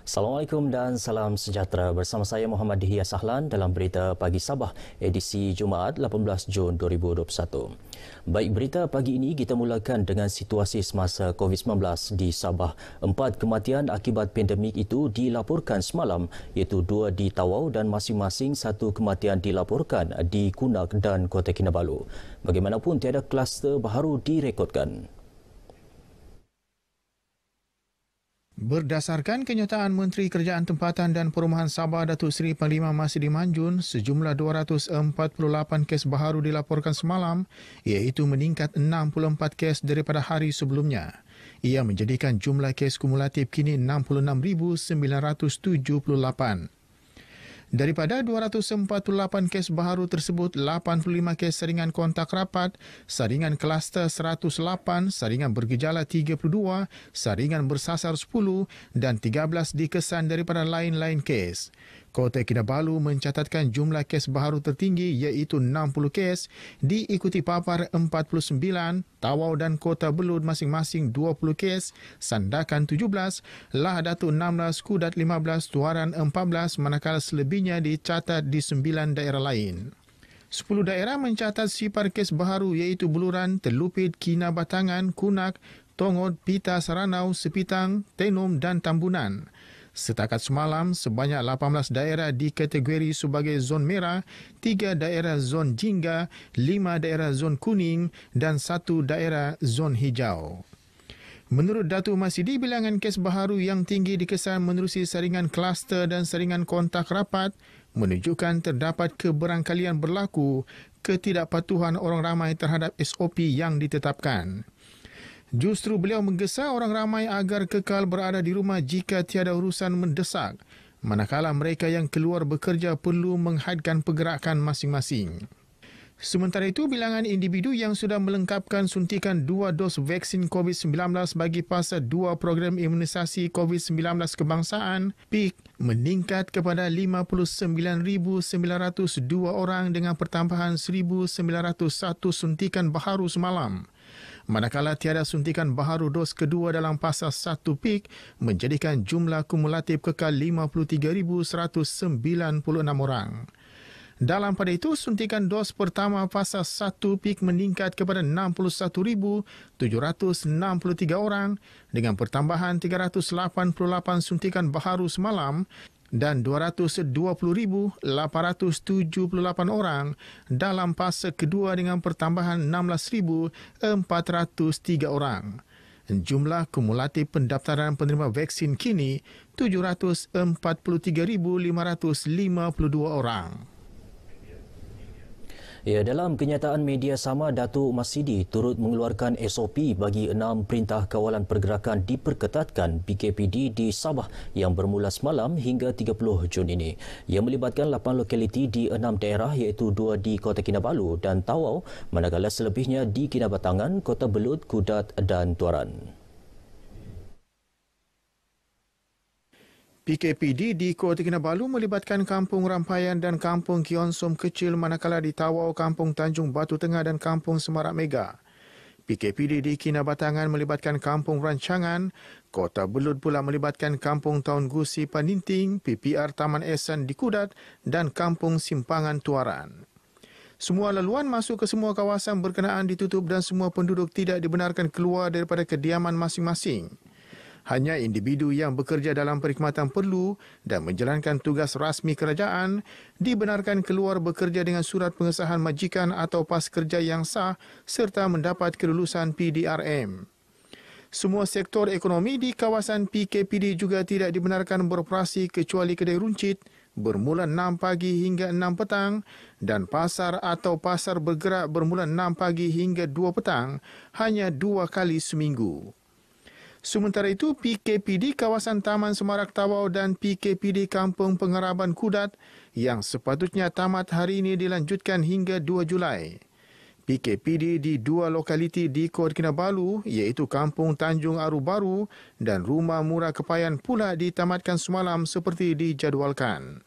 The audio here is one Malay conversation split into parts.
Assalamualaikum dan salam sejahtera bersama saya Muhammad Dihya Sahlan dalam berita pagi Sabah edisi Jumaat 18 Jun 2021. Baik berita pagi ini kita mulakan dengan situasi semasa COVID-19 di Sabah. Empat kematian akibat pandemik itu dilaporkan semalam iaitu dua di Tawau dan masing-masing satu kematian dilaporkan di Kunak dan Kota Kinabalu. Bagaimanapun tiada kluster baru direkodkan. Berdasarkan kenyataan Menteri Kerjaan Tempatan dan Perumahan Sabah Datuk Seri Panglima Masri Manjun, sejumlah 248 kes baharu dilaporkan semalam, iaitu meningkat 64 kes daripada hari sebelumnya. Ia menjadikan jumlah kes kumulatif kini 66,978. Daripada 248 kes baru tersebut, 85 kes saringan kontak rapat, saringan kluster 108, saringan bergejala 32, saringan bersasar 10 dan 13 dikesan daripada lain-lain kes. Kota Kinabalu mencatatkan jumlah kes baharu tertinggi iaitu 60 kes diikuti Papar 49, Tawau dan Kota Belud masing-masing 20 kes, Sandakan 17, Lah Datu 16, Kudat 15, Tuaran 14 manakala selebihnya dicatat di 9 daerah lain. 10 daerah mencatat sipar kes baharu iaitu Buluran, Telupit, Kinabatangan, Kunak, Tongod, Pita, Saranau, Sepitang, Tenom dan Tambunan. Setakat semalam, sebanyak 18 daerah dikategori sebagai zon merah, 3 daerah zon jingga, 5 daerah zon kuning dan 1 daerah zon hijau. Menurut Datu Masidi, bilangan kes baharu yang tinggi dikesan menerusi saringan kluster dan saringan kontak rapat menunjukkan terdapat keberangkalian berlaku ketidakpatuhan orang ramai terhadap SOP yang ditetapkan. Justru beliau menggesa orang ramai agar kekal berada di rumah jika tiada urusan mendesak. Manakala mereka yang keluar bekerja perlu menghadkan pergerakan masing-masing. Sementara itu, bilangan individu yang sudah melengkapkan suntikan dua dos vaksin COVID-19 bagi pasal dua program imunisasi COVID-19 kebangsaan, PIK, meningkat kepada 59,902 orang dengan pertambahan 1,901 suntikan baharu semalam. Manakala tiada suntikan baharu dos kedua dalam pasar satu pik menjadikan jumlah kumulatif kekal 53,196 orang. Dalam pada itu, suntikan dos pertama fasa 1 pik meningkat kepada 61,763 orang dengan pertambahan 388 suntikan baharu semalam dan 220,878 orang dalam fasa kedua dengan pertambahan 16,403 orang. Jumlah kumulatif pendaftaran penerima vaksin kini 743,552 orang. Ya, dalam kenyataan media sama, Datuk Masidi turut mengeluarkan SOP bagi enam perintah kawalan pergerakan diperketatkan PKPD di Sabah yang bermula semalam hingga 30 Jun ini. Ia melibatkan lapan lokaliti di enam daerah iaitu dua di Kota Kinabalu dan Tawau, manakala selebihnya di Kinabatangan, Kota Belud, Kudat dan Tuaran. PKPD di Kota Kinabalu melibatkan Kampung Rampayan dan Kampung Kionsom Kecil manakala di Tawau Kampung Tanjung Batu Tengah dan Kampung Semarak Mega. PKPD di Kinabatangan melibatkan Kampung Rancangan, Kota Belud pula melibatkan Kampung Taun Gusi Paninting, PPR Taman Esan di Kudat dan Kampung Simpangan Tuaran. Semua laluan masuk ke semua kawasan berkenaan ditutup dan semua penduduk tidak dibenarkan keluar daripada kediaman masing-masing hanya individu yang bekerja dalam perkhidmatan perlu dan menjalankan tugas rasmi kerajaan dibenarkan keluar bekerja dengan surat pengesahan majikan atau pas kerja yang sah serta mendapat kelulusan PDRM. Semua sektor ekonomi di kawasan PKPD juga tidak dibenarkan beroperasi kecuali kedai runcit bermula 6 pagi hingga 6 petang dan pasar atau pasar bergerak bermula 6 pagi hingga 2 petang hanya 2 kali seminggu. Sementara itu, PKPD kawasan Taman Semarak Tawau dan PKPD Kampung Pengeraban Kudat yang sepatutnya tamat hari ini dilanjutkan hingga 2 Julai. PKPD di dua lokaliti di Kod Kinabalu iaitu Kampung Tanjung Aru Baru dan Rumah Murah Kepayan pula ditamatkan semalam seperti dijadualkan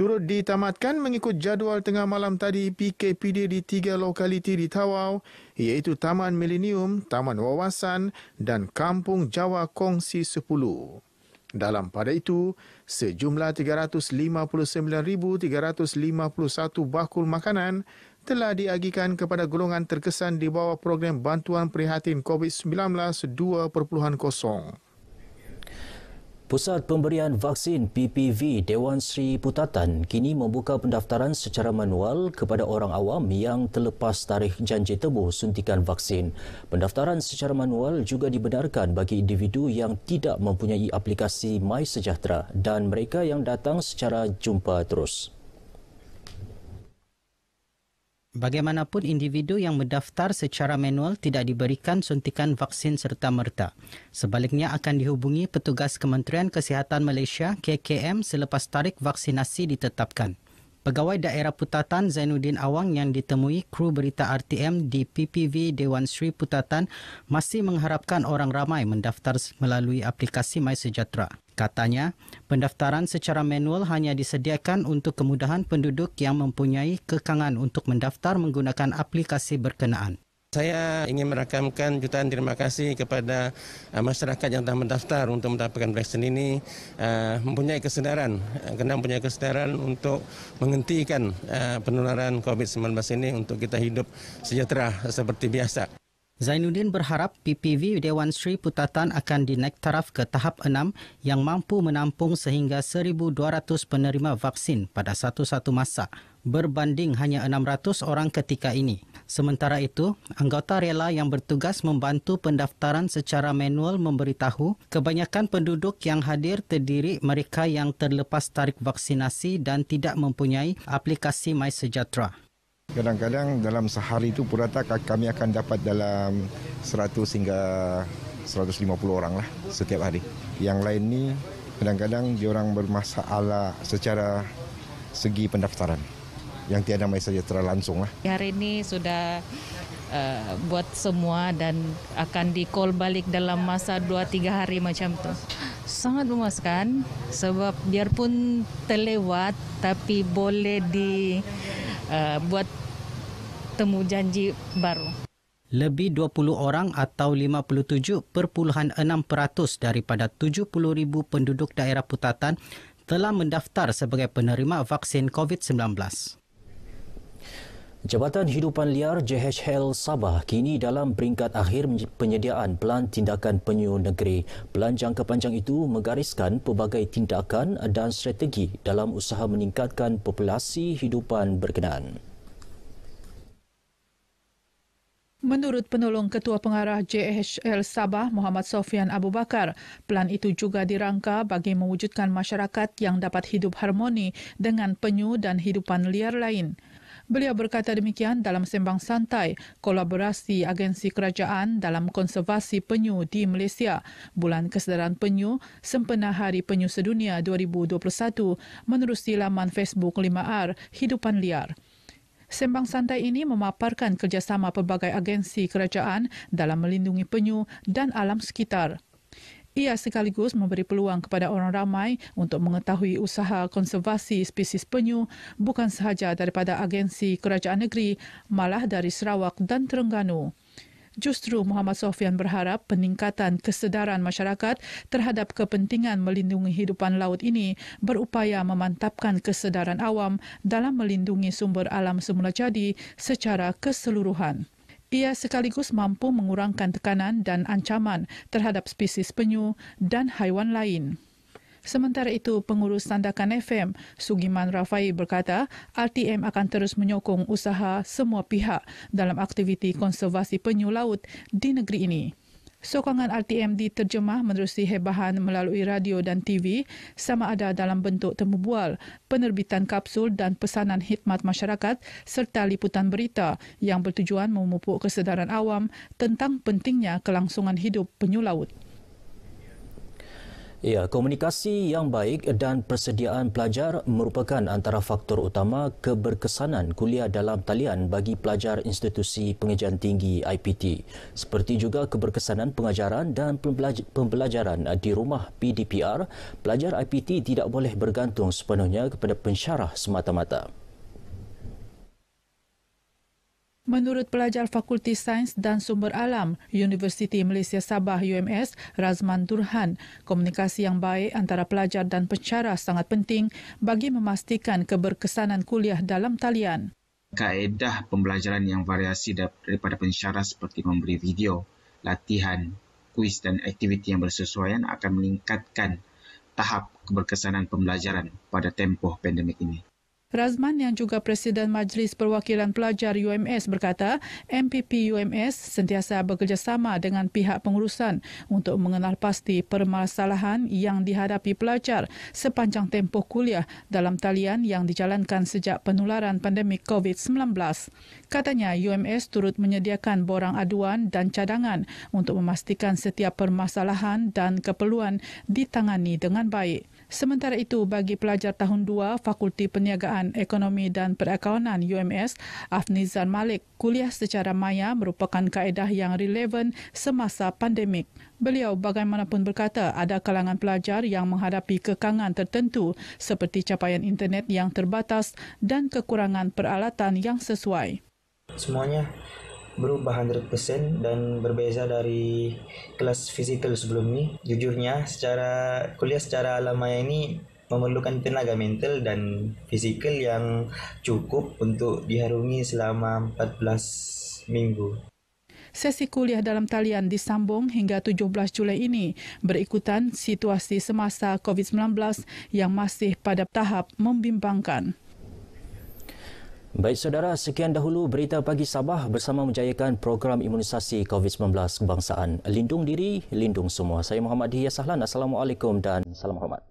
turut ditamatkan mengikut jadual tengah malam tadi PKPD di tiga lokaliti di Tawau iaitu Taman Millennium, Taman Wawasan dan Kampung Jawa Kongsi 10. Dalam pada itu, sejumlah 359,351 bakul makanan telah diagikan kepada golongan terkesan di bawah program bantuan prihatin COVID-19 2.0. Pusat pemberian vaksin PPV Dewan Sri Putatan kini membuka pendaftaran secara manual kepada orang awam yang terlepas tarikh janji temu suntikan vaksin. Pendaftaran secara manual juga dibenarkan bagi individu yang tidak mempunyai aplikasi MySejahtera dan mereka yang datang secara jumpa terus. Bagaimanapun individu yang mendaftar secara manual tidak diberikan suntikan vaksin serta merta. Sebaliknya akan dihubungi petugas Kementerian Kesihatan Malaysia KKM selepas tarikh vaksinasi ditetapkan. Pegawai Daerah Putatan Zainuddin Awang yang ditemui kru berita RTM di PPV Dewan Sri Putatan masih mengharapkan orang ramai mendaftar melalui aplikasi MySejahtera. Katanya, pendaftaran secara manual hanya disediakan untuk kemudahan penduduk yang mempunyai kekangan untuk mendaftar menggunakan aplikasi berkenaan. Saya ingin merakamkan jutaan terima kasih kepada uh, masyarakat yang telah mendaftar untuk mendapatkan vaksin ini uh, mempunyai kesedaran, uh, kena mempunyai kesedaran untuk menghentikan uh, penularan COVID-19 ini untuk kita hidup sejahtera seperti biasa. Zainuddin berharap PPV Dewan Sri Putatan akan dinaik taraf ke tahap 6 yang mampu menampung sehingga 1,200 penerima vaksin pada satu-satu masa berbanding hanya 600 orang ketika ini. Sementara itu, anggota rela yang bertugas membantu pendaftaran secara manual memberitahu kebanyakan penduduk yang hadir terdiri mereka yang terlepas tarik vaksinasi dan tidak mempunyai aplikasi MySejahtera. Kadang-kadang dalam sehari itu purata kami akan dapat dalam 100 hingga 150 orang lah setiap hari. Yang lain ni kadang-kadang diorang bermasalah secara segi pendaftaran yang tiada damai sejahtera langsung lah. Hari ya, ini sudah uh, buat semua dan akan di call balik dalam masa 2-3 hari macam tu. Sangat memuaskan sebab biarpun terlewat tapi boleh di uh, buat temu janji baru. Lebih 20 orang atau 57.6% daripada 70,000 penduduk daerah Putatan telah mendaftar sebagai penerima vaksin COVID-19. Jabatan Hidupan Liar JHL Sabah kini dalam peringkat akhir penyediaan pelan tindakan penyu negeri. Pelan jangka panjang itu menggariskan pelbagai tindakan dan strategi dalam usaha meningkatkan populasi hidupan berkenaan. Menurut penolong Ketua Pengarah JHL Sabah Muhammad Sofian Abu Bakar, pelan itu juga dirangka bagi mewujudkan masyarakat yang dapat hidup harmoni dengan penyu dan hidupan liar lain. Beliau berkata demikian dalam sembang santai kolaborasi agensi kerajaan dalam konservasi penyu di Malaysia. Bulan Kesedaran Penyu, sempena Hari Penyu Sedunia 2021 menerusi laman Facebook 5R Hidupan Liar. Sembang santai ini memaparkan kerjasama pelbagai agensi kerajaan dalam melindungi penyu dan alam sekitar. Ia sekaligus memberi peluang kepada orang ramai untuk mengetahui usaha konservasi spesies penyu bukan sahaja daripada agensi kerajaan negeri malah dari Sarawak dan Terengganu. Justru Muhammad Sofian berharap peningkatan kesedaran masyarakat terhadap kepentingan melindungi hidupan laut ini berupaya memantapkan kesedaran awam dalam melindungi sumber alam semula jadi secara keseluruhan. Ia sekaligus mampu mengurangkan tekanan dan ancaman terhadap spesies penyu dan haiwan lain. Sementara itu, pengurus tandakan FM, Sugiman Rafai berkata, RTM akan terus menyokong usaha semua pihak dalam aktiviti konservasi penyu laut di negeri ini. Sokongan RTM diterjemah menerusi hebahan melalui radio dan TV sama ada dalam bentuk temubual, penerbitan kapsul dan pesanan khidmat masyarakat serta liputan berita yang bertujuan memupuk kesedaran awam tentang pentingnya kelangsungan hidup penyu laut. Ya, komunikasi yang baik dan persediaan pelajar merupakan antara faktor utama keberkesanan kuliah dalam talian bagi pelajar institusi pengajian tinggi IPT. Seperti juga keberkesanan pengajaran dan pembelajaran di rumah PDPR, pelajar IPT tidak boleh bergantung sepenuhnya kepada pensyarah semata-mata. Menurut pelajar Fakulti Sains dan Sumber Alam Universiti Malaysia Sabah UMS, Razman Turhan, komunikasi yang baik antara pelajar dan pencara sangat penting bagi memastikan keberkesanan kuliah dalam talian. Kaedah pembelajaran yang variasi daripada pencara seperti memberi video, latihan, kuis dan aktiviti yang bersesuaian akan meningkatkan tahap keberkesanan pembelajaran pada tempoh pandemik ini. Razman yang juga Presiden Majlis Perwakilan Pelajar UMS berkata, MPP UMS sentiasa bekerjasama dengan pihak pengurusan untuk mengenal pasti permasalahan yang dihadapi pelajar sepanjang tempoh kuliah dalam talian yang dijalankan sejak penularan pandemik COVID-19. Katanya UMS turut menyediakan borang aduan dan cadangan untuk memastikan setiap permasalahan dan keperluan ditangani dengan baik. Sementara itu, bagi pelajar tahun 2 Fakulti Perniagaan Ekonomi dan Perakaunan UMS, Afnizan Malik, kuliah secara maya merupakan kaedah yang relevan semasa pandemik. Beliau bagaimanapun berkata, ada kalangan pelajar yang menghadapi kekangan tertentu seperti capaian internet yang terbatas dan kekurangan peralatan yang sesuai. Semuanya berubah 100% dan berbeza dari kelas fisikal sebelumnya. Jujurnya, secara kuliah secara alamiah ini memerlukan tenaga mental dan fisikal yang cukup untuk diharungi selama 14 minggu. Sesi kuliah dalam talian disambung hingga 17 Juli ini berikutan situasi semasa COVID-19 yang masih pada tahap membimbangkan. Baik saudara, sekian dahulu berita pagi Sabah bersama menjayakan program imunisasi COVID-19 kebangsaan. Lindung diri, lindung semua. Saya Muhammad Diyah Sahlan. Assalamualaikum dan salam hormat.